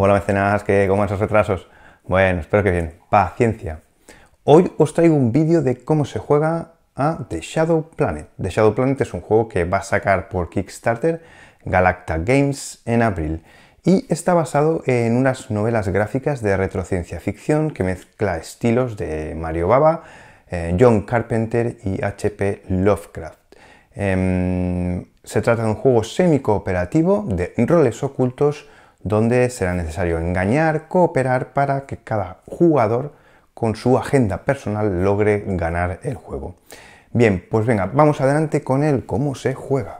Hola mecenas, que ¿cómo esos retrasos? Bueno, espero que bien. Paciencia. Hoy os traigo un vídeo de cómo se juega a The Shadow Planet. The Shadow Planet es un juego que va a sacar por Kickstarter Galacta Games en abril y está basado en unas novelas gráficas de retrociencia ficción que mezcla estilos de Mario Baba, eh, John Carpenter y H.P. Lovecraft. Em, se trata de un juego semi-cooperativo de roles ocultos donde será necesario engañar, cooperar para que cada jugador con su agenda personal logre ganar el juego. Bien, pues venga, vamos adelante con el cómo se juega.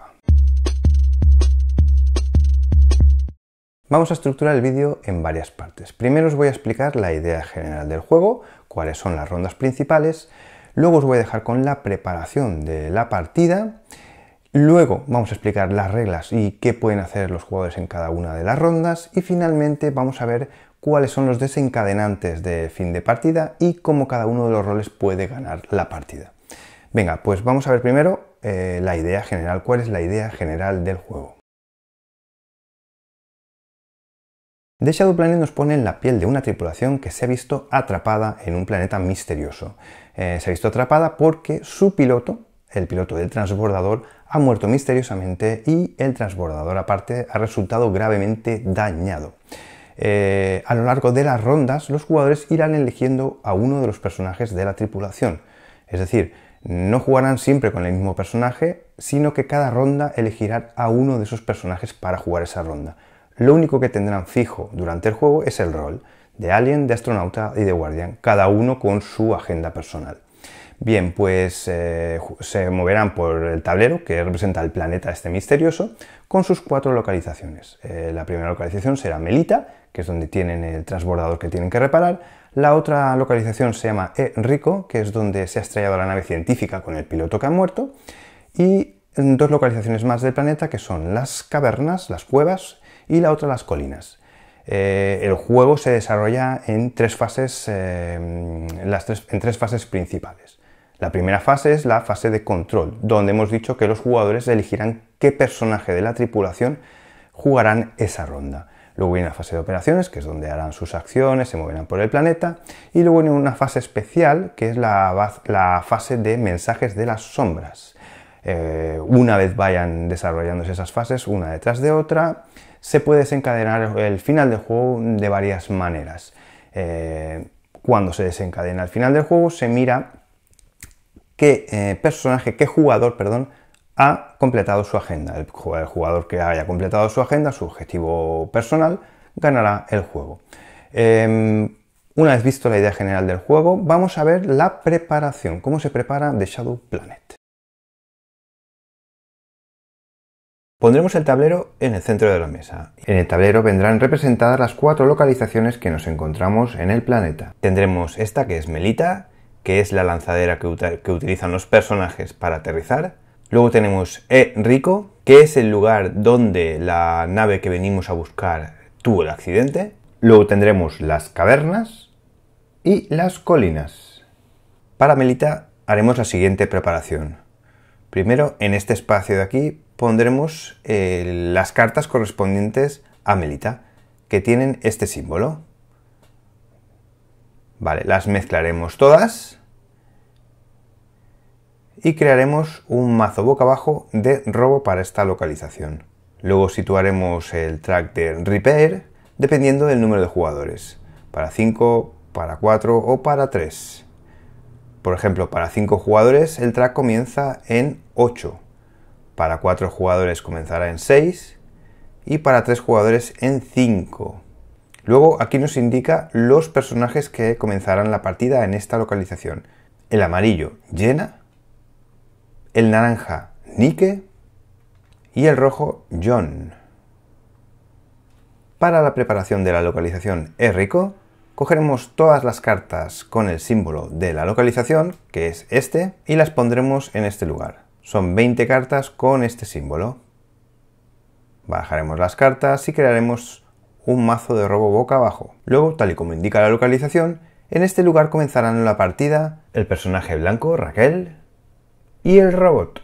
Vamos a estructurar el vídeo en varias partes. Primero os voy a explicar la idea general del juego, cuáles son las rondas principales, luego os voy a dejar con la preparación de la partida Luego vamos a explicar las reglas y qué pueden hacer los jugadores en cada una de las rondas. Y finalmente vamos a ver cuáles son los desencadenantes de fin de partida y cómo cada uno de los roles puede ganar la partida. Venga, pues vamos a ver primero eh, la idea general. ¿Cuál es la idea general del juego? The Shadow Planet nos pone en la piel de una tripulación que se ha visto atrapada en un planeta misterioso. Eh, se ha visto atrapada porque su piloto, el piloto del transbordador ha muerto misteriosamente y el transbordador aparte ha resultado gravemente dañado. Eh, a lo largo de las rondas los jugadores irán eligiendo a uno de los personajes de la tripulación. Es decir, no jugarán siempre con el mismo personaje, sino que cada ronda elegirán a uno de esos personajes para jugar esa ronda. Lo único que tendrán fijo durante el juego es el rol de alien, de astronauta y de guardián, cada uno con su agenda personal. Bien, pues eh, se moverán por el tablero que representa el planeta este misterioso con sus cuatro localizaciones. Eh, la primera localización será Melita, que es donde tienen el transbordador que tienen que reparar. La otra localización se llama Enrico, que es donde se ha estrellado la nave científica con el piloto que ha muerto. Y mm, dos localizaciones más del planeta que son las cavernas, las cuevas, y la otra las colinas. Eh, el juego se desarrolla en tres fases mm, principales. La primera fase es la fase de control, donde hemos dicho que los jugadores elegirán qué personaje de la tripulación jugarán esa ronda. Luego viene la fase de operaciones, que es donde harán sus acciones, se moverán por el planeta. Y luego viene una fase especial, que es la, fase de mensajes de las sombras. Eh, una vez vayan desarrollándose esas fases, una detrás de otra, se puede desencadenar el final del juego de varias maneras. Eh, cuando se desencadena el final del juego, se mira qué eh, personaje, qué jugador, perdón, ha completado su agenda. El jugador que haya completado su agenda, su objetivo personal, ganará el juego. Em, una vez visto la idea general del juego, vamos a ver la preparación, cómo se prepara The Shadow Planet. Pondremos el tablero en el centro de la mesa. En el tablero vendrán representadas las cuatro localizaciones que nos encontramos en el planeta. Tendremos esta que es Melita, que es la lanzadera que, utilizan los personajes para aterrizar. Luego tenemos E Rico, que es el lugar donde la nave que venimos a buscar tuvo el accidente. Luego tendremos las cavernas y las colinas. Para Melita haremos la siguiente preparación. Primero, en este espacio de aquí pondremos eh, las cartas correspondientes a Melita, que tienen este símbolo. Vale, las mezclaremos todas y crearemos un mazo boca abajo de robo para esta localización. Luego situaremos el track de repair dependiendo del número de jugadores, para 5, para 4 o para 3. Por ejemplo, para 5 jugadores el track comienza en 8, para 4 jugadores comenzará en 6 y para 3 jugadores en 5. Luego aquí nos indica los personajes que comenzarán la partida en esta localización. El amarillo, Jenna. El naranja, Nike. Y el rojo, John. Para la preparación de la localización Errico, cogeremos todas las cartas con el símbolo de la localización, que es este, y las pondremos en este lugar. Son 20 cartas con este símbolo. Bajaremos las cartas y crearemos un mazo de robo boca abajo. Luego, tal y como indica la localización, en este lugar comenzarán la partida el personaje blanco, Raquel, y el robot.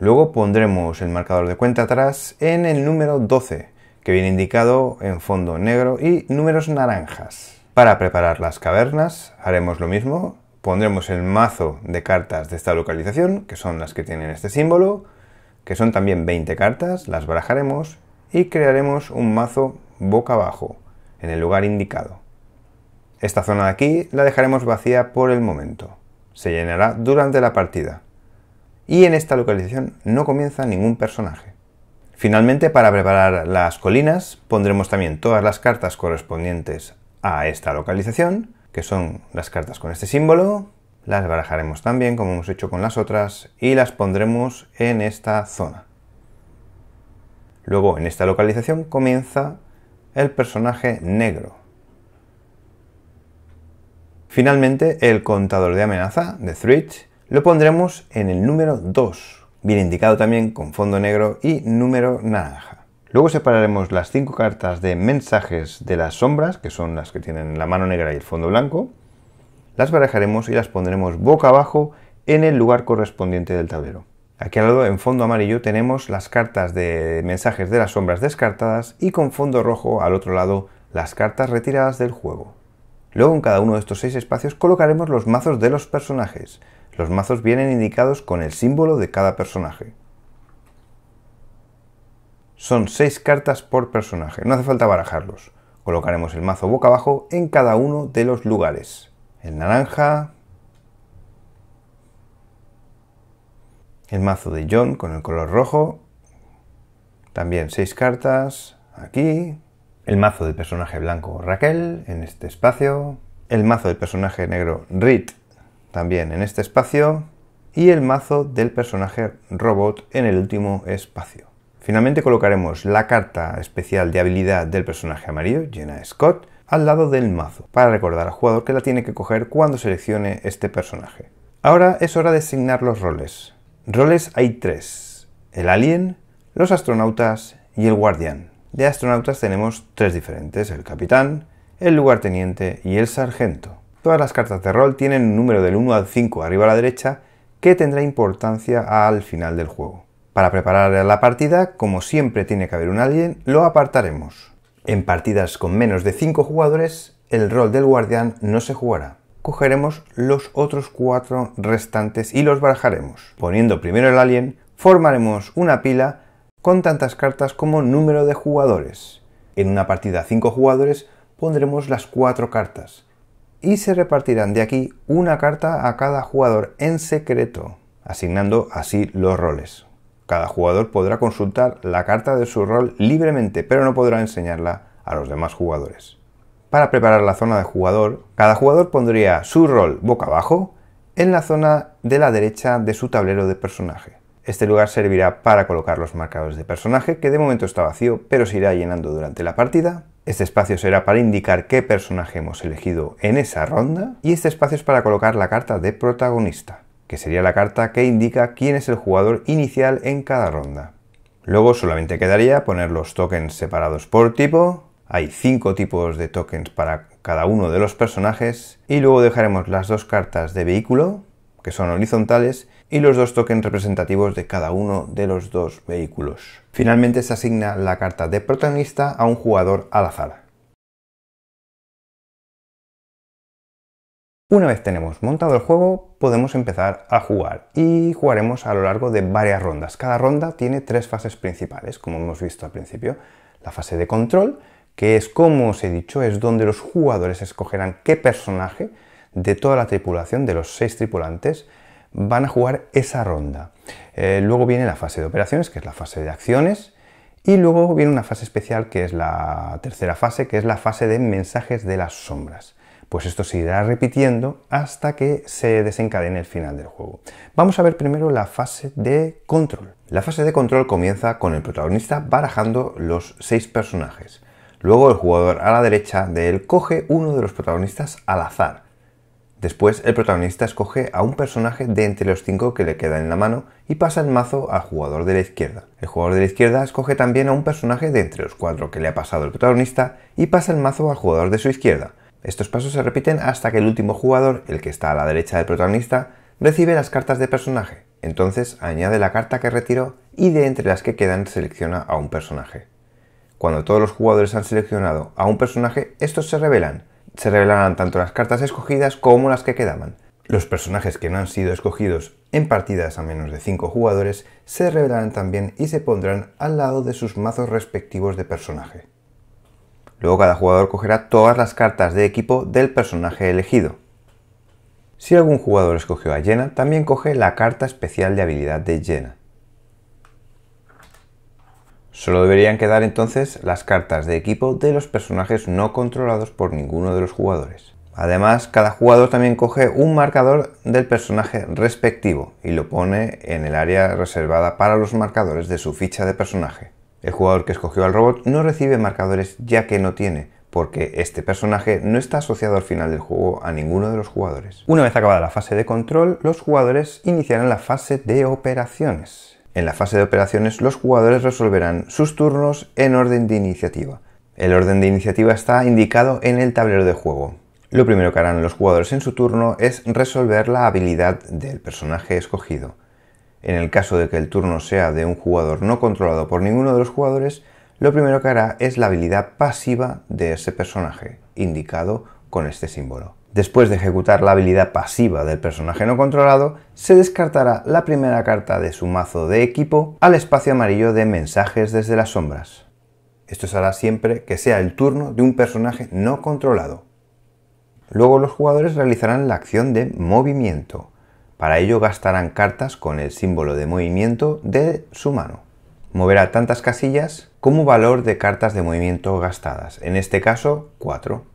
Luego pondremos el marcador de cuenta atrás en el número 12, que viene indicado en fondo negro y números naranjas. Para preparar las cavernas haremos lo mismo, pondremos el mazo de cartas de esta localización, que son las que tienen este símbolo, que son también 20 cartas, las barajaremos y crearemos un mazo boca abajo en el lugar indicado. Esta zona de aquí la dejaremos vacía por el momento. Se llenará durante la partida. Y en esta localización no comienza ningún personaje. Finalmente, para preparar las colinas, pondremos también todas las cartas correspondientes a esta localización, que son las cartas con este símbolo, las barajaremos también como hemos hecho con las otras y las pondremos en esta zona. Luego en esta localización comienza el personaje negro. Finalmente el contador de amenaza, de threat, lo pondremos en el número 2, bien indicado también con fondo negro y número naranja. Luego separaremos las 5 cartas de mensajes de las sombras, que son las que tienen la mano negra y el fondo blanco, las barajaremos y las pondremos boca abajo en el lugar correspondiente del tablero. Aquí al lado, en fondo amarillo, tenemos las cartas de mensajes de las sombras descartadas y con fondo rojo, al otro lado, las cartas retiradas del juego. Luego en cada uno de estos seis espacios colocaremos los mazos de los personajes. Los mazos vienen indicados con el símbolo de cada personaje. Son seis cartas por personaje, no hace falta barajarlos. Colocaremos el mazo boca abajo en cada uno de los lugares. El naranja, el mazo de John con el color rojo, también seis cartas aquí, el mazo del personaje blanco Raquel en este espacio, el mazo del personaje negro Reed también en este espacio y el mazo del personaje robot en el último espacio. Finalmente colocaremos la carta especial de habilidad del personaje amarillo, Jenna Scott, al lado del mazo, para recordar al jugador que la tiene que coger cuando seleccione este personaje. Ahora es hora de asignar los roles. Roles hay tres, el alien, los astronautas y el guardián. De astronautas tenemos tres diferentes, el capitán, el lugarteniente y el sargento. Todas las cartas de rol tienen un número del 1 al 5 arriba a la derecha que tendrá importancia al final del juego. Para preparar la partida, como siempre tiene que haber un alien, lo apartaremos. En partidas con menos de 5 jugadores, el rol del guardián no se jugará cogeremos los otros cuatro restantes y los barajaremos. Poniendo primero el alien, formaremos una pila con tantas cartas como número de jugadores. En una partida a 5 jugadores pondremos las cuatro cartas y se repartirán de aquí una carta a cada jugador en secreto, asignando así los roles. Cada jugador podrá consultar la carta de su rol libremente, pero no podrá enseñarla a los demás jugadores. Para preparar la zona de jugador, cada jugador pondría su rol boca abajo en la zona de la derecha de su tablero de personaje. Este lugar servirá para colocar los marcadores de personaje, que de momento está vacío, pero se irá llenando durante la partida. Este espacio será para indicar qué personaje hemos elegido en esa ronda. Y este espacio es para colocar la carta de protagonista, que sería la carta que indica quién es el jugador inicial en cada ronda. Luego solamente quedaría poner los tokens separados por tipo, hay cinco tipos de tokens para cada uno de los personajes y luego dejaremos las dos cartas de vehículo, que son horizontales, y los dos tokens representativos de cada uno de los dos vehículos. Finalmente se asigna la carta de protagonista a un jugador al azar. Una vez tenemos montado el juego, podemos empezar a jugar y jugaremos a lo largo de varias rondas. Cada ronda tiene tres fases principales, como hemos visto al principio. La fase de control, que es, como os he dicho, es donde los jugadores escogerán qué personaje de toda la tripulación, de los seis tripulantes, van a jugar esa ronda. Eh, luego viene la fase de operaciones, que es la fase de acciones, y luego viene una fase especial, que es la tercera fase, que es la fase de mensajes de las sombras. Pues esto se irá repitiendo hasta que se desencadene el final del juego. Vamos a ver primero la fase de control. La fase de control comienza con el protagonista barajando los seis personajes. Luego el jugador a la derecha de él coge uno de los protagonistas al azar. Después el protagonista escoge a un personaje de entre los cinco que le quedan en la mano y pasa el mazo al jugador de la izquierda. El jugador de la izquierda escoge también a un personaje de entre los cuatro que le ha pasado el protagonista y pasa el mazo al jugador de su izquierda. Estos pasos se repiten hasta que el último jugador, el que está a la derecha del protagonista, recibe las cartas de personaje. Entonces añade la carta que retiró y de entre las que quedan selecciona a un personaje. Cuando todos los jugadores han seleccionado a un personaje, estos se revelan. Se revelarán tanto las cartas escogidas como las que quedaban. Los personajes que no han sido escogidos en partidas a menos de 5 jugadores se revelarán también y se pondrán al lado de sus mazos respectivos de personaje. Luego cada jugador cogerá todas las cartas de equipo del personaje elegido. Si algún jugador escogió a Jenna, también coge la carta especial de habilidad de Yena. Solo deberían quedar entonces las cartas de equipo de los personajes no controlados por ninguno de los jugadores. Además, cada jugador también coge un marcador del personaje respectivo y lo pone en el área reservada para los marcadores de su ficha de personaje. El jugador que escogió al robot no recibe marcadores ya que no tiene, porque este personaje no está asociado al final del juego a ninguno de los jugadores. Una vez acabada la fase de control, los jugadores iniciarán la fase de operaciones. En la fase de operaciones los jugadores resolverán sus turnos en orden de iniciativa. El orden de iniciativa está indicado en el tablero de juego. Lo primero que harán los jugadores en su turno es resolver la habilidad del personaje escogido. En el caso de que el turno sea de un jugador no controlado por ninguno de los jugadores, lo primero que hará es la habilidad pasiva de ese personaje, indicado con este símbolo. Después de ejecutar la habilidad pasiva del personaje no controlado, se descartará la primera carta de su mazo de equipo al espacio amarillo de mensajes desde las sombras. Esto se hará siempre que sea el turno de un personaje no controlado. Luego los jugadores realizarán la acción de movimiento. Para ello gastarán cartas con el símbolo de movimiento de su mano. Moverá tantas casillas como valor de cartas de movimiento gastadas, en este caso 4.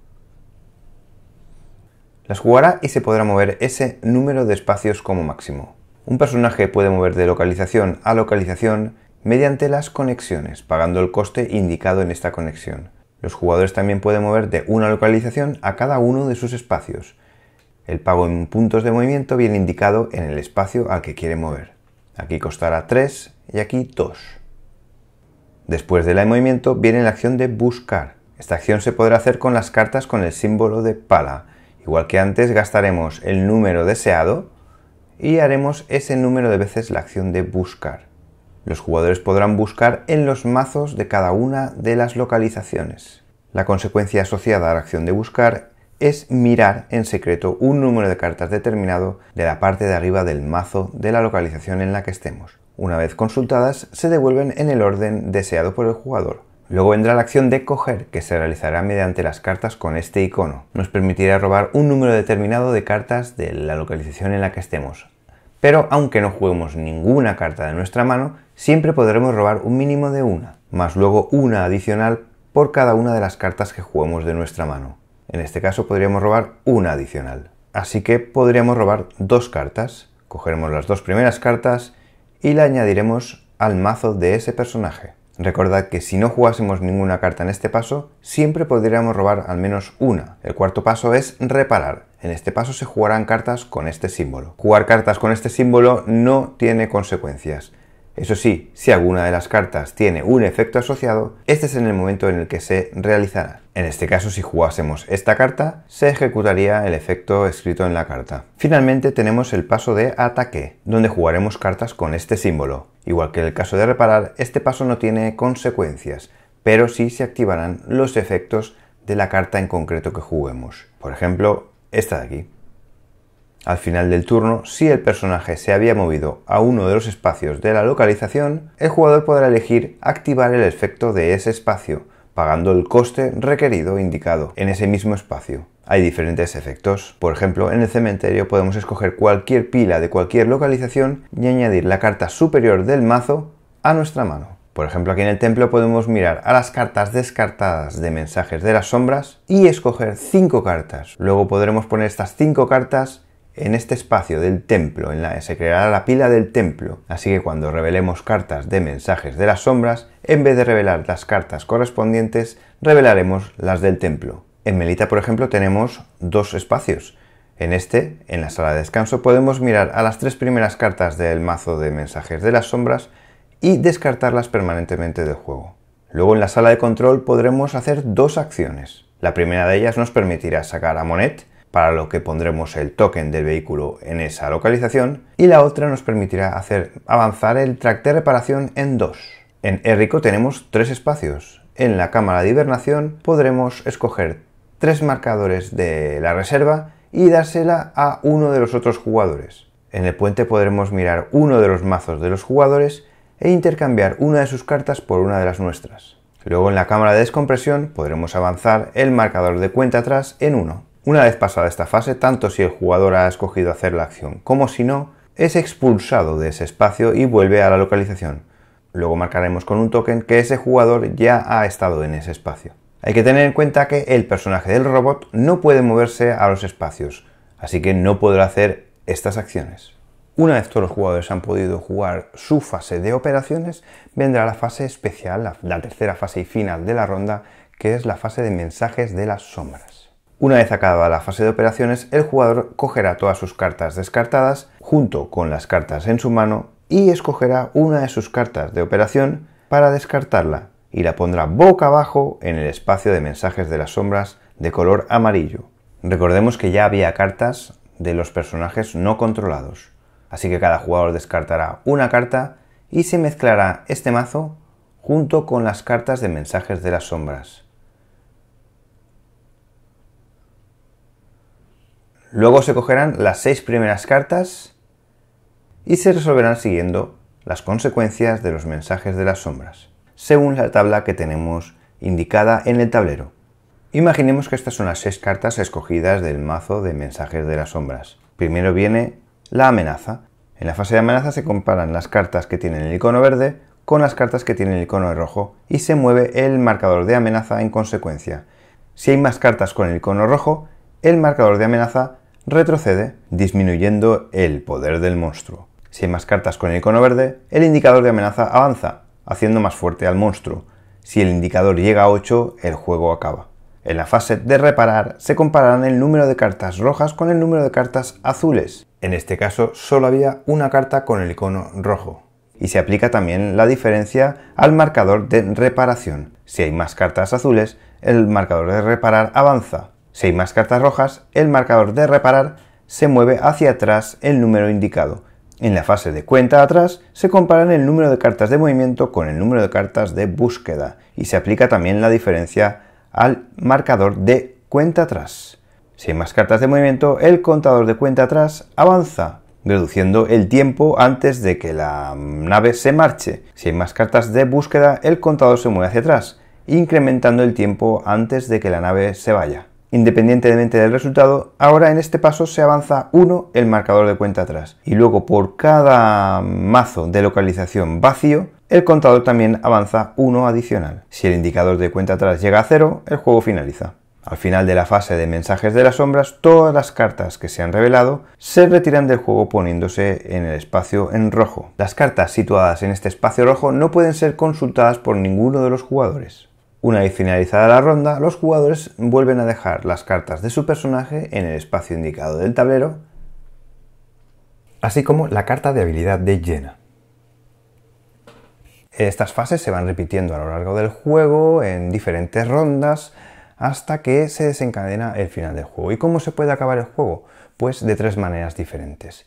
Las jugará y se podrá mover ese número de espacios como máximo. Un personaje puede mover de localización a localización mediante las conexiones, pagando el coste indicado en esta conexión. Los jugadores también pueden mover de una localización a cada uno de sus espacios. El pago en puntos de movimiento viene indicado en el espacio al que quiere mover. Aquí costará 3 y aquí 2. Después de la de movimiento viene la acción de buscar. Esta acción se podrá hacer con las cartas con el símbolo de pala, Igual que antes, gastaremos el número deseado y haremos ese número de veces la acción de buscar. Los jugadores podrán buscar en los mazos de cada una de las localizaciones. La consecuencia asociada a la acción de buscar es mirar en secreto un número de cartas determinado de la parte de arriba del mazo de la localización en la que estemos. Una vez consultadas, se devuelven en el orden deseado por el jugador, Luego vendrá la acción de coger, que se realizará mediante las cartas con este icono. Nos permitirá robar un número determinado de cartas de la localización en la que estemos. Pero aunque no juguemos ninguna carta de nuestra mano, siempre podremos robar un mínimo de una, más luego una adicional por cada una de las cartas que juguemos de nuestra mano. En este caso podríamos robar una adicional. Así que podríamos robar dos cartas. Cogeremos las dos primeras cartas y la añadiremos al mazo de ese personaje. Recordad que si no jugásemos ninguna carta en este paso, siempre podríamos robar al menos una. El cuarto paso es reparar. En este paso se jugarán cartas con este símbolo. Jugar cartas con este símbolo no tiene consecuencias. Eso sí, si alguna de las cartas tiene un efecto asociado, este es en el momento en el que se realizará. En este caso, si jugásemos esta carta, se ejecutaría el efecto escrito en la carta. Finalmente tenemos el paso de ataque, donde jugaremos cartas con este símbolo. Igual que en el caso de reparar, este paso no tiene consecuencias, pero sí se activarán los efectos de la carta en concreto que juguemos. Por ejemplo, esta de aquí. Al final del turno, si el personaje se había movido a uno de los espacios de la localización, el jugador podrá elegir activar el efecto de ese espacio, pagando el coste requerido e indicado en ese mismo espacio. Hay diferentes efectos. Por ejemplo, en el cementerio podemos escoger cualquier pila de cualquier localización y añadir la carta superior del mazo a nuestra mano. Por ejemplo, aquí en el templo podemos mirar a las cartas descartadas de mensajes de las sombras y escoger 5 cartas. Luego podremos poner estas 5 cartas en este espacio del templo, en la, se creará la pila del templo. Así que cuando revelemos cartas de mensajes de las sombras, en vez de revelar las cartas correspondientes, revelaremos las del templo. En Melita, por ejemplo, tenemos dos espacios. En este, en la sala de descanso, podemos mirar a las tres primeras cartas del mazo de mensajes de las sombras y descartarlas permanentemente del juego. Luego en la sala de control podremos hacer dos acciones. La primera de ellas nos permitirá sacar a Monet para lo que pondremos el token del vehículo en esa localización, y la otra nos permitirá hacer avanzar el track de reparación en dos. En Errico tenemos tres espacios. En la cámara de hibernación podremos escoger tres marcadores de la reserva y dársela a uno de los otros jugadores. En el puente podremos mirar uno de los mazos de los jugadores e intercambiar una de sus cartas por una de las nuestras. Luego en la cámara de descompresión podremos avanzar el marcador de cuenta atrás en uno. Una vez pasada esta fase, tanto si el jugador ha escogido hacer la acción como si no, es expulsado de ese espacio y vuelve a la localización. Luego marcaremos con un token que ese jugador ya ha estado en ese espacio. Hay que tener en cuenta que el personaje del robot no puede moverse a los espacios, así que no podrá hacer estas acciones. Una vez todos los jugadores han podido jugar su fase de operaciones, vendrá la fase especial, la, tercera fase y final de la ronda, que es la fase de mensajes de las sombras. Una vez acabada la fase de operaciones, el jugador cogerá todas sus cartas descartadas junto con las cartas en su mano y escogerá una de sus cartas de operación para descartarla y la pondrá boca abajo en el espacio de mensajes de las sombras de color amarillo. Recordemos que ya había cartas de los personajes no controlados, así que cada jugador descartará una carta y se mezclará este mazo junto con las cartas de mensajes de las sombras. Luego se cogerán las seis primeras cartas y se resolverán siguiendo las consecuencias de los mensajes de las sombras, según la tabla que tenemos indicada en el tablero. Imaginemos que estas son las seis cartas escogidas del mazo de mensajes de las sombras. Primero viene la amenaza. En la fase de amenaza se comparan las cartas que tienen el icono verde con las cartas que tienen el icono rojo y se mueve el marcador de amenaza en consecuencia. Si hay más cartas con el icono rojo, el marcador de amenaza retrocede, disminuyendo el poder del monstruo. Si hay más cartas con el icono verde, el indicador de amenaza avanza, haciendo más fuerte al monstruo. Si el indicador llega a 8, el juego acaba. En la fase de reparar se compararán el número de cartas rojas con el número de cartas azules. En este caso solo había una carta con el icono rojo. Y se aplica también la diferencia al marcador de reparación. Si hay más cartas azules, el marcador de reparar avanza. Si hay más cartas rojas, el marcador de reparar se mueve hacia atrás el número indicado. En la fase de cuenta atrás se comparan el número de cartas de movimiento con el número de cartas de búsqueda y se aplica también la diferencia al marcador de cuenta atrás. Si hay más cartas de movimiento, el contador de cuenta atrás avanza, reduciendo el tiempo antes de que la nave se marche. Si hay más cartas de búsqueda, el contador se mueve hacia atrás, incrementando el tiempo antes de que la nave se vaya independientemente del resultado, ahora en este paso se avanza 1 el marcador de cuenta atrás y luego por cada mazo de localización vacío el contador también avanza 1 adicional. Si el indicador de cuenta atrás llega a cero, el juego finaliza. Al final de la fase de mensajes de las sombras, todas las cartas que se han revelado se retiran del juego poniéndose en el espacio en rojo. Las cartas situadas en este espacio rojo no pueden ser consultadas por ninguno de los jugadores. Una vez finalizada la ronda, los jugadores vuelven a dejar las cartas de su personaje en el espacio indicado del tablero, así como la carta de habilidad de llena Estas fases se van repitiendo a lo largo del juego en diferentes rondas hasta que se desencadena el final del juego. ¿Y cómo se puede acabar el juego? Pues de tres maneras diferentes.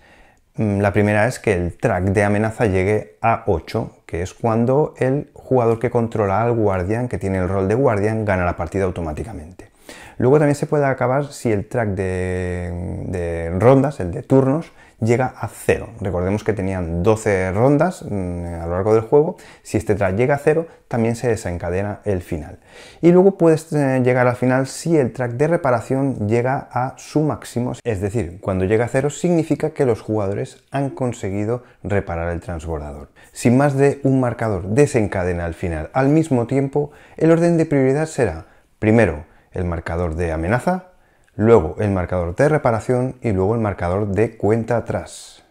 Mm, la primera es que el track de amenaza llegue a 8, que es cuando el jugador que controla al guardián, que tiene el rol de guardián, gana la partida automáticamente. Luego también se puede acabar si el track de, de rondas, el de turnos, llega a cero. Recordemos que tenían 12 rondas mm, a lo largo del juego. Si este track llega a cero, también se desencadena el final. Y luego puedes eh, llegar al final si el track de reparación llega a su máximo. Es decir, cuando llega a cero significa que los jugadores han conseguido reparar el transbordador. Si más de un marcador desencadena el final al mismo tiempo, el orden de prioridad será primero el marcador de amenaza, luego el marcador de reparación y luego el marcador de cuenta atrás.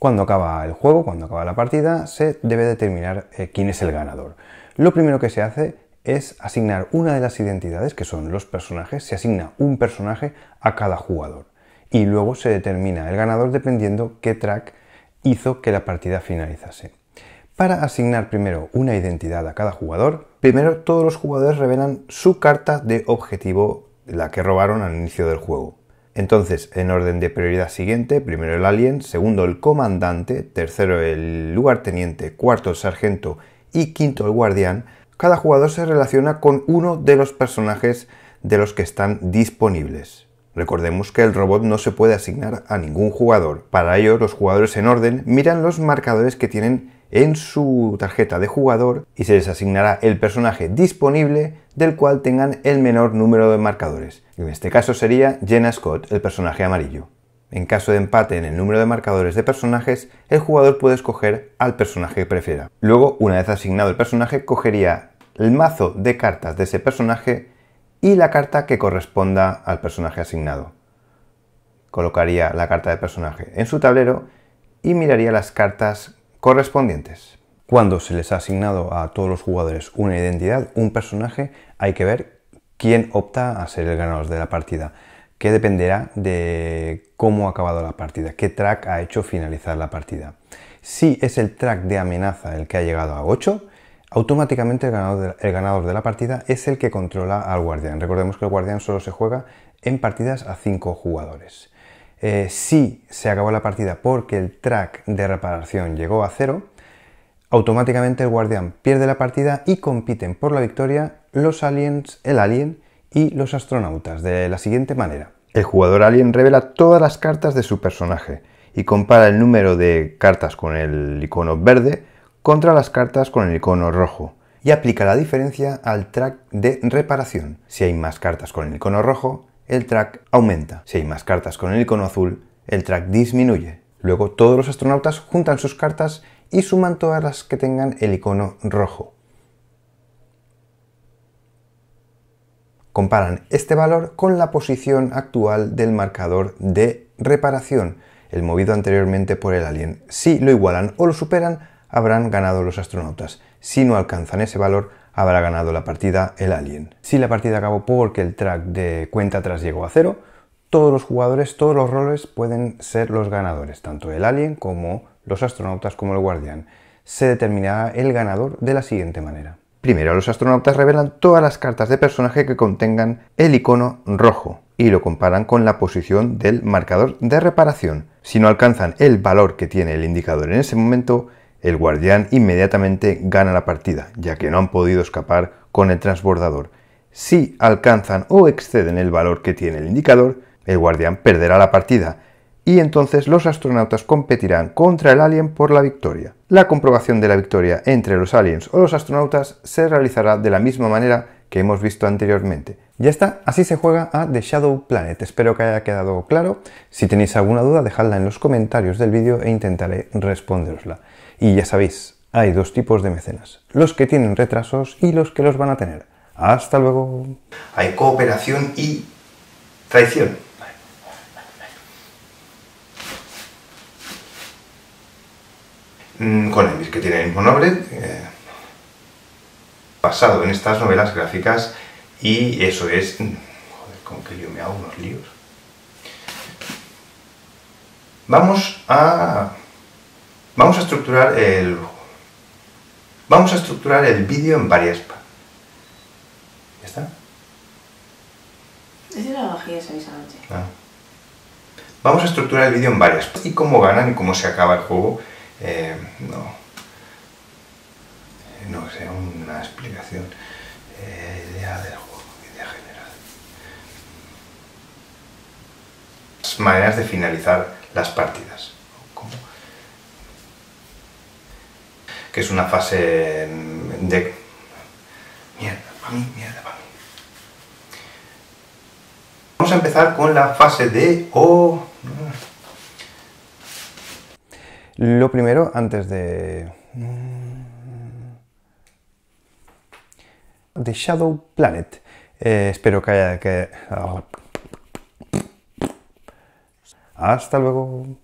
Cuando acaba el juego, cuando acaba la partida, se debe determinar eh, quién es el ganador. Lo primero que se hace es asignar una de las identidades, que son los personajes, se asigna un personaje a cada jugador. Y luego se determina el ganador dependiendo qué track hizo que la partida finalizase. Para asignar primero una identidad a cada jugador, primero todos los jugadores revelan su carta de objetivo, la que robaron al inicio del juego. Entonces, en orden de prioridad siguiente, primero el alien, segundo el comandante, tercero el lugarteniente, cuarto el sargento y quinto el guardián, cada jugador se relaciona con uno de los personajes de los que están disponibles. Recordemos que el robot no se puede asignar a ningún jugador. Para ello, los jugadores en orden miran los marcadores que tienen en su tarjeta de jugador y se les asignará el personaje disponible del cual tengan el menor número de marcadores. En este caso sería Jenna Scott, el personaje amarillo. En caso de empate en el número de marcadores de personajes, el jugador puede escoger al personaje que prefiera. Luego, una vez asignado el personaje, cogería el mazo de cartas de ese personaje y la carta que corresponda al personaje asignado. Colocaría la carta de personaje en su tablero y miraría las cartas correspondientes. Cuando se les ha asignado a todos los jugadores una identidad, un personaje, hay que ver quién opta a ser el ganador de la partida, que dependerá de cómo ha acabado la partida, qué track ha hecho finalizar la partida. Si es el track de amenaza el que ha llegado a 8, automáticamente el ganador, de, la partida es el que controla al guardián. Recordemos que el guardián solo se juega en partidas a 5 jugadores. Eh, si se acabó la partida porque el track de reparación llegó a cero, automáticamente el guardián pierde la partida y compiten por la victoria los aliens, el alien y los astronautas de la siguiente manera. El jugador alien revela todas las cartas de su personaje y compara el número de cartas con el icono verde contra las cartas con el icono rojo y aplica la diferencia al track de reparación. Si hay más cartas con el icono rojo, el track aumenta. Si hay más cartas con el icono azul, el track disminuye. Luego todos los astronautas juntan sus cartas y suman todas las que tengan el icono rojo. Comparan este valor con la posición actual del marcador de reparación, el movido anteriormente por el alien. Si lo igualan o lo superan, habrán ganado los astronautas. Si no alcanzan ese valor, habrá ganado la partida el alien. Si la partida acabó porque el track de cuenta atrás llegó a cero, todos los jugadores, todos los roles pueden ser los ganadores, tanto el alien como los astronautas como el guardián. Se determinará el ganador de la siguiente manera. Primero, los astronautas revelan todas las cartas de personaje que contengan el icono rojo y lo comparan con la posición del marcador de reparación. Si no alcanzan el valor que tiene el indicador en ese momento, el guardián inmediatamente gana la partida, ya que no han podido escapar con el transbordador. Si alcanzan o exceden el valor que tiene el indicador, el guardián perderá la partida y entonces los astronautas competirán contra el alien por la victoria. La comprobación de la victoria entre los aliens o los astronautas se realizará de la misma manera que hemos visto anteriormente. Ya está, así se juega a The Shadow Planet. Espero que haya quedado claro. Si tenéis alguna duda, dejadla en los comentarios del vídeo e intentaré responderosla. Y ya sabéis, hay dos tipos de mecenas, los que tienen retrasos y los que los van a tener. Hasta luego. Hay cooperación y traición. Mm, con Elvis, que tiene el mismo nombre, eh, basado en estas novelas gráficas, y eso es. Mm, joder, con que yo me hago unos líos. Vamos a Vamos a estructurar el vamos a estructurar el vídeo en varias partes. ¿Ya está? Es la vajilla esa noche. Ah. Vamos a estructurar el vídeo en varias Y cómo ganan y cómo se acaba el juego, eh, no. Eh, no sé, una explicación. Eh, idea del juego, idea general. Maneras de finalizar las partidas. que es una fase de... Mierda, para mí, mierda, para mí. Vamos a empezar con la fase de... Lo primero, antes de... The mm, Shadow Planet. Eh, espero que haya... Que... Oh. Hasta luego.